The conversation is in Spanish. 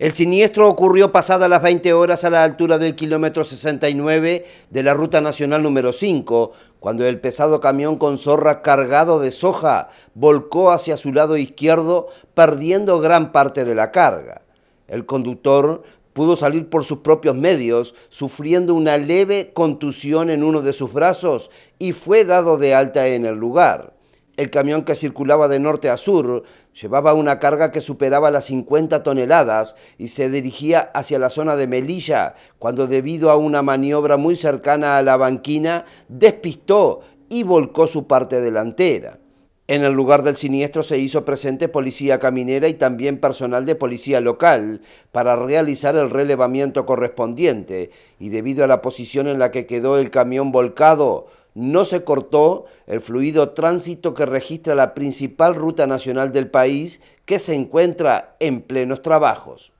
El siniestro ocurrió pasada las 20 horas a la altura del kilómetro 69 de la Ruta Nacional número 5, cuando el pesado camión con zorra cargado de soja volcó hacia su lado izquierdo, perdiendo gran parte de la carga. El conductor pudo salir por sus propios medios, sufriendo una leve contusión en uno de sus brazos y fue dado de alta en el lugar. El camión que circulaba de norte a sur llevaba una carga que superaba las 50 toneladas y se dirigía hacia la zona de Melilla, cuando debido a una maniobra muy cercana a la banquina, despistó y volcó su parte delantera. En el lugar del siniestro se hizo presente policía caminera y también personal de policía local para realizar el relevamiento correspondiente y debido a la posición en la que quedó el camión volcado, no se cortó el fluido tránsito que registra la principal ruta nacional del país que se encuentra en plenos trabajos.